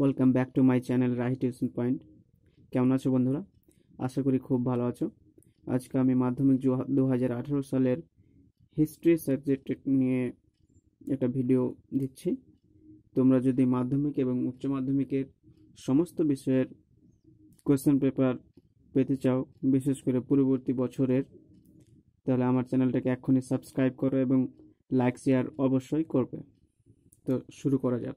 welcome back to my channel Rahi point কেমন আছো বন্ধুরা আশা করি খুব ভালো আছো আজকে আমি মাধ্যমিক দু হাজার আঠেরো সালের হিস্ট্রি সাবজেক্ট নিয়ে একটা ভিডিও দিচ্ছি তোমরা যদি মাধ্যমিক এবং উচ্চ মাধ্যমিকের সমস্ত বিষয়ের কোয়েশ্চেন পেপার পেতে চাও বিশেষ করে পূর্ববর্তী বছরের তাহলে আমার চ্যানেলটাকে এক্ষুনি সাবস্ক্রাইব করো এবং লাইক শেয়ার অবশ্যই করবে তো শুরু করা যাক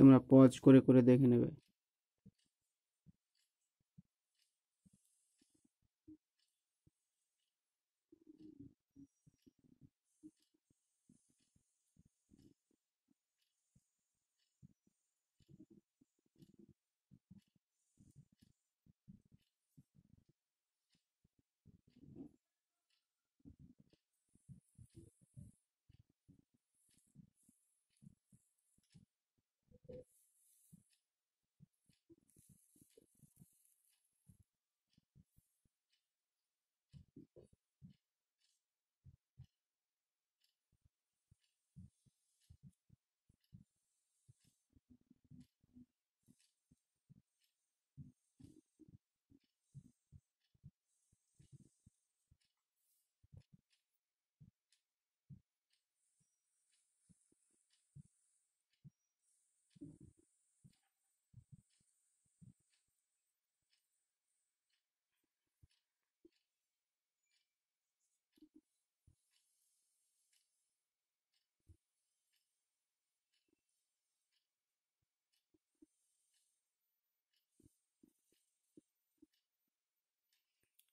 তোমরা পজ করে করে দেখে নেবে